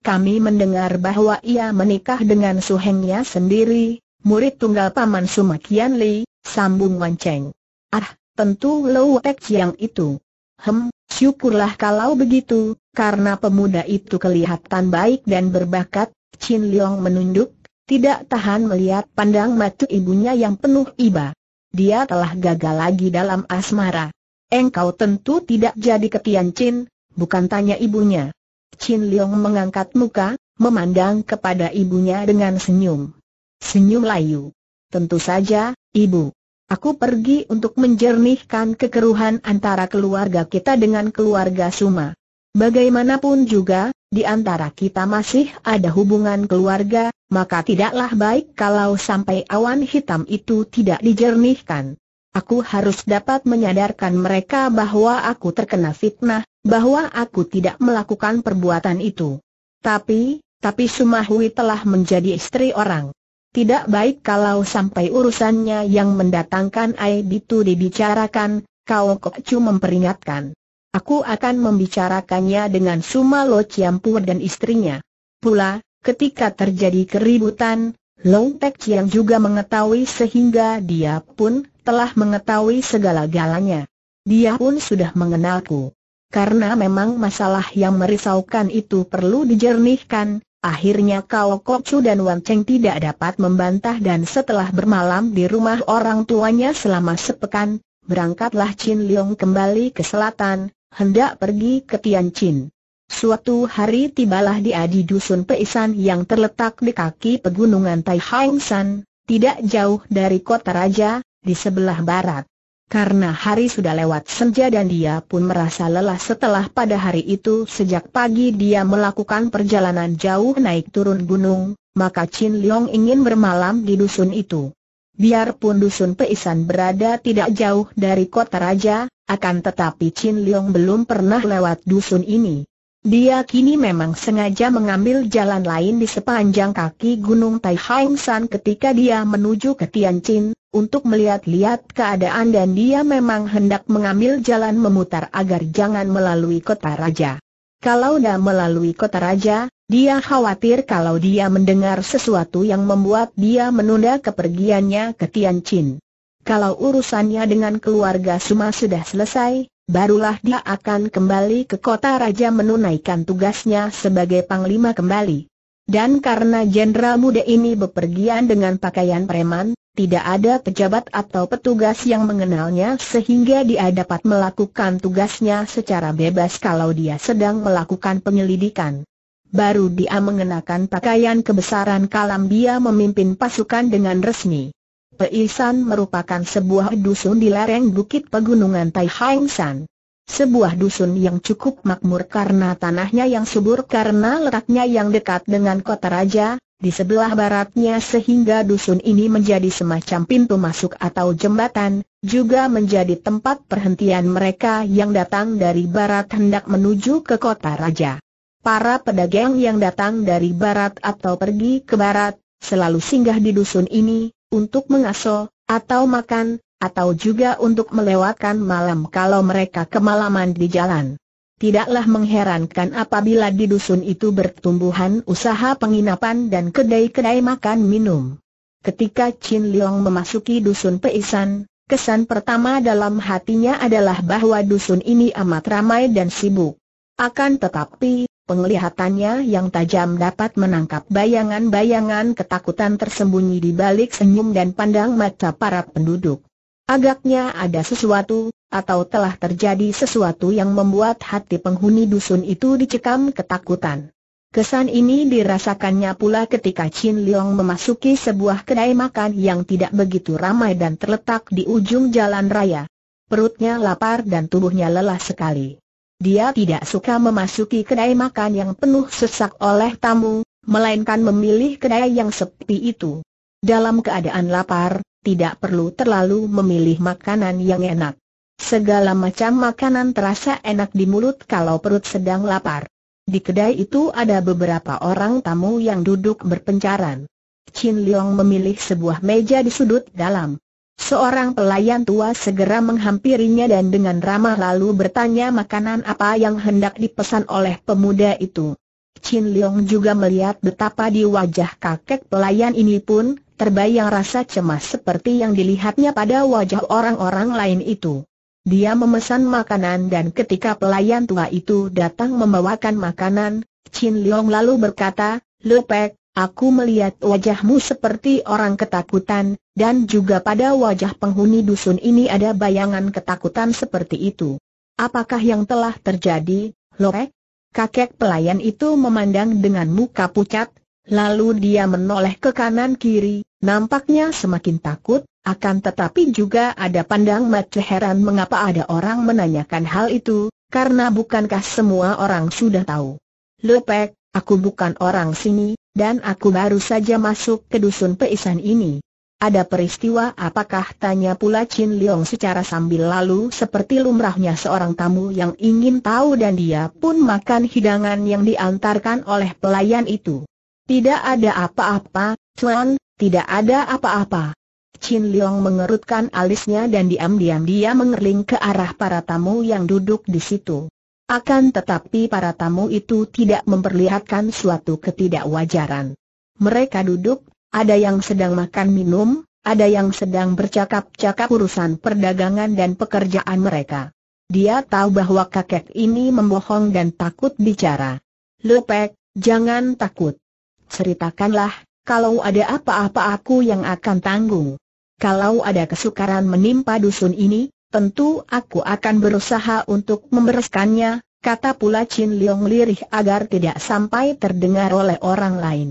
kami mendengar bahwa ia menikah dengan suhengnya sendiri, murid tunggal paman Sumakian Li, sambung Cheng. Ah, tentu Lou Tek Chiang itu. Hem, syukurlah kalau begitu, karena pemuda itu kelihatan baik dan berbakat, Chin Leong menunduk, tidak tahan melihat pandang mata ibunya yang penuh iba. Dia telah gagal lagi dalam asmara. Engkau tentu tidak jadi ketian Chin, bukan tanya ibunya. Chin Leong mengangkat muka, memandang kepada ibunya dengan senyum. Senyum layu. Tentu saja, ibu. Aku pergi untuk menjernihkan kekeruhan antara keluarga kita dengan keluarga Suma. Bagaimanapun juga, di antara kita masih ada hubungan keluarga, maka tidaklah baik kalau sampai awan hitam itu tidak dijernihkan. Aku harus dapat menyadarkan mereka bahwa aku terkena fitnah, bahwa aku tidak melakukan perbuatan itu. Tapi, tapi Sumahui telah menjadi istri orang. Tidak baik kalau sampai urusannya yang mendatangkan aib itu dibicarakan, kau Kokcu memperingatkan. Aku akan membicarakannya dengan Sumalo Ciampu dan istrinya. Pula, ketika terjadi keributan, Long Tek Chiang juga mengetahui sehingga dia pun telah mengetahui segala galanya. Dia pun sudah mengenalku karena memang masalah yang merisaukan itu perlu dijernihkan, akhirnya Kok Kokcu dan Wan Cheng tidak dapat membantah dan setelah bermalam di rumah orang tuanya selama sepekan, berangkatlah Chin Leong kembali ke selatan, hendak pergi ke Tianjin. Suatu hari tibalah di adi dusun Peisan yang terletak di kaki pegunungan Tai Hang San, tidak jauh dari kota raja, di sebelah barat. Karena hari sudah lewat senja dan dia pun merasa lelah setelah pada hari itu sejak pagi dia melakukan perjalanan jauh naik turun gunung, maka Chin Leong ingin bermalam di dusun itu. Biarpun dusun Peisan berada tidak jauh dari kota raja, akan tetapi Chin Leong belum pernah lewat dusun ini. Dia kini memang sengaja mengambil jalan lain di sepanjang kaki Gunung Tai Hang San ketika dia menuju ke Tianjin, untuk melihat-lihat keadaan dan dia memang hendak mengambil jalan memutar agar jangan melalui kota raja. Kalau dah melalui kota raja, dia khawatir kalau dia mendengar sesuatu yang membuat dia menunda kepergiannya ke Tianjin. Kalau urusannya dengan keluarga Suma sudah selesai, barulah dia akan kembali ke kota raja menunaikan tugasnya sebagai panglima kembali. Dan karena jenderal muda ini bepergian dengan pakaian preman, tidak ada pejabat atau petugas yang mengenalnya sehingga dia dapat melakukan tugasnya secara bebas kalau dia sedang melakukan penyelidikan. Baru dia mengenakan pakaian kebesaran kalam dia memimpin pasukan dengan resmi. Peisan merupakan sebuah dusun di lereng bukit pegunungan Tai Hang San. Sebuah dusun yang cukup makmur karena tanahnya yang subur karena letaknya yang dekat dengan kota raja, di sebelah baratnya sehingga dusun ini menjadi semacam pintu masuk atau jembatan, juga menjadi tempat perhentian mereka yang datang dari barat hendak menuju ke kota raja. Para pedagang yang datang dari barat atau pergi ke barat, selalu singgah di dusun ini, untuk mengasuh, atau makan, atau juga untuk melewatkan malam kalau mereka kemalaman di jalan. Tidaklah mengherankan apabila di dusun itu bertumbuhan usaha penginapan dan kedai-kedai makan minum. Ketika Chin Leong memasuki dusun Peisan, kesan pertama dalam hatinya adalah bahwa dusun ini amat ramai dan sibuk. Akan tetapi, penglihatannya yang tajam dapat menangkap bayangan-bayangan ketakutan tersembunyi di balik senyum dan pandang mata para penduduk. Agaknya ada sesuatu, atau telah terjadi sesuatu yang membuat hati penghuni dusun itu dicekam ketakutan. Kesan ini dirasakannya pula ketika Chin Leong memasuki sebuah kedai makan yang tidak begitu ramai dan terletak di ujung jalan raya. Perutnya lapar dan tubuhnya lelah sekali. Dia tidak suka memasuki kedai makan yang penuh sesak oleh tamu, melainkan memilih kedai yang sepi itu. Dalam keadaan lapar, tidak perlu terlalu memilih makanan yang enak. Segala macam makanan terasa enak di mulut kalau perut sedang lapar. Di kedai itu ada beberapa orang tamu yang duduk berpencaran. Chin Leong memilih sebuah meja di sudut dalam. Seorang pelayan tua segera menghampirinya dan dengan ramah lalu bertanya makanan apa yang hendak dipesan oleh pemuda itu. Chin Leong juga melihat betapa di wajah kakek pelayan ini pun terbayang rasa cemas seperti yang dilihatnya pada wajah orang-orang lain itu. Dia memesan makanan dan ketika pelayan tua itu datang membawakan makanan, Chin Leong lalu berkata, Lepek, aku melihat wajahmu seperti orang ketakutan, dan juga pada wajah penghuni dusun ini ada bayangan ketakutan seperti itu. Apakah yang telah terjadi, Lepek? Kakek pelayan itu memandang dengan muka pucat, Lalu dia menoleh ke kanan kiri, nampaknya semakin takut, akan tetapi juga ada pandang mata heran mengapa ada orang menanyakan hal itu, karena bukankah semua orang sudah tahu. Lepek, aku bukan orang sini, dan aku baru saja masuk ke dusun peisan ini. Ada peristiwa apakah tanya pula Chin Leong secara sambil lalu seperti lumrahnya seorang tamu yang ingin tahu dan dia pun makan hidangan yang diantarkan oleh pelayan itu. Tidak ada apa-apa, Chuan, tidak ada apa-apa. Chin Leong mengerutkan alisnya dan diam-diam dia mengerling ke arah para tamu yang duduk di situ. Akan tetapi para tamu itu tidak memperlihatkan suatu ketidakwajaran. Mereka duduk, ada yang sedang makan minum, ada yang sedang bercakap-cakap urusan perdagangan dan pekerjaan mereka. Dia tahu bahwa kakek ini membohong dan takut bicara. Lepek, jangan takut ceritakanlah, kalau ada apa-apa aku yang akan tanggung. Kalau ada kesukaran menimpa dusun ini, tentu aku akan berusaha untuk membereskannya, kata pula Chin Leong lirih agar tidak sampai terdengar oleh orang lain.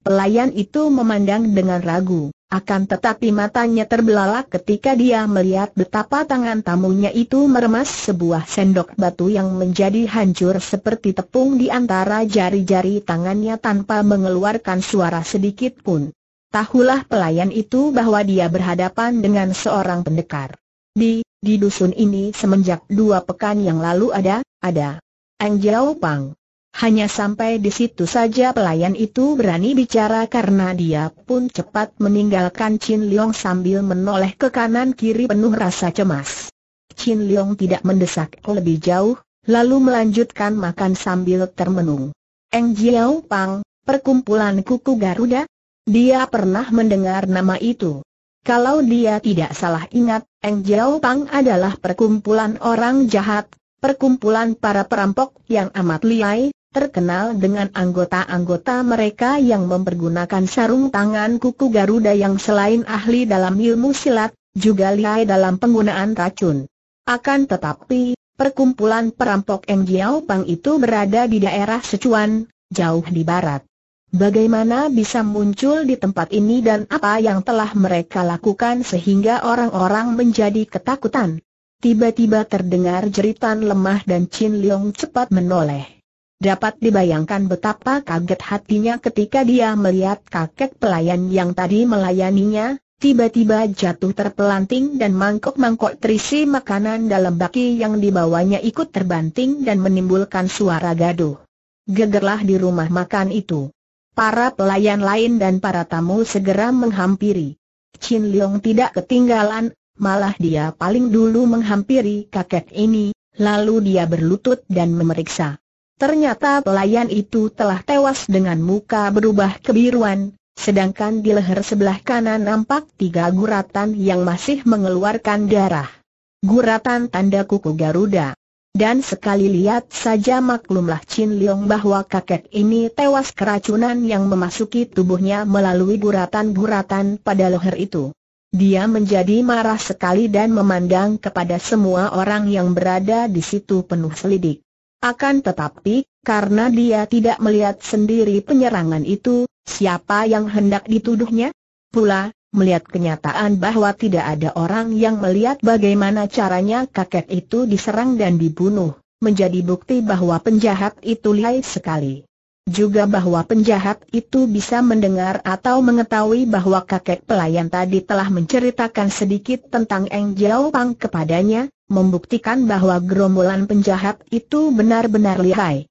Pelayan itu memandang dengan ragu. Akan tetapi matanya terbelalak ketika dia melihat betapa tangan tamunya itu meremas sebuah sendok batu yang menjadi hancur seperti tepung di antara jari-jari tangannya tanpa mengeluarkan suara sedikit pun. Tahulah pelayan itu bahwa dia berhadapan dengan seorang pendekar. Di, di dusun ini semenjak dua pekan yang lalu ada, ada Ang Pang. Hanya sampai di situ saja pelayan itu berani bicara karena dia pun cepat meninggalkan Chin Leong sambil menoleh ke kanan kiri penuh rasa cemas. Chin Leong tidak mendesak lebih jauh, lalu melanjutkan makan sambil termenung. Eng Jiao Pang, perkumpulan kuku Garuda? Dia pernah mendengar nama itu. Kalau dia tidak salah ingat, Eng Jiao Pang adalah perkumpulan orang jahat, perkumpulan para perampok yang amat liai, terkenal dengan anggota-anggota mereka yang mempergunakan sarung tangan kuku Garuda yang selain ahli dalam ilmu silat, juga lihai dalam penggunaan racun. Akan tetapi, perkumpulan perampok Eng Pang itu berada di daerah Sichuan, jauh di barat. Bagaimana bisa muncul di tempat ini dan apa yang telah mereka lakukan sehingga orang-orang menjadi ketakutan? Tiba-tiba terdengar jeritan lemah dan Chin Leong cepat menoleh. Dapat dibayangkan betapa kaget hatinya ketika dia melihat kakek pelayan yang tadi melayaninya, tiba-tiba jatuh terpelanting dan mangkok-mangkok terisi makanan dalam baki yang dibawanya ikut terbanting dan menimbulkan suara gaduh. Gegerlah di rumah makan itu. Para pelayan lain dan para tamu segera menghampiri. Chin Leong tidak ketinggalan, malah dia paling dulu menghampiri kakek ini, lalu dia berlutut dan memeriksa. Ternyata pelayan itu telah tewas dengan muka berubah kebiruan, sedangkan di leher sebelah kanan nampak tiga guratan yang masih mengeluarkan darah. Guratan tanda kuku Garuda. Dan sekali lihat saja maklumlah Chin Leong bahwa kakek ini tewas keracunan yang memasuki tubuhnya melalui guratan-guratan pada leher itu. Dia menjadi marah sekali dan memandang kepada semua orang yang berada di situ penuh selidik. Akan tetapi, karena dia tidak melihat sendiri penyerangan itu, siapa yang hendak dituduhnya? Pula, melihat kenyataan bahwa tidak ada orang yang melihat bagaimana caranya kakek itu diserang dan dibunuh, menjadi bukti bahwa penjahat itu lihai sekali. Juga bahwa penjahat itu bisa mendengar atau mengetahui bahwa kakek pelayan tadi telah menceritakan sedikit tentang Eng Jiao Pang kepadanya, membuktikan bahwa gerombolan penjahat itu benar-benar lihai.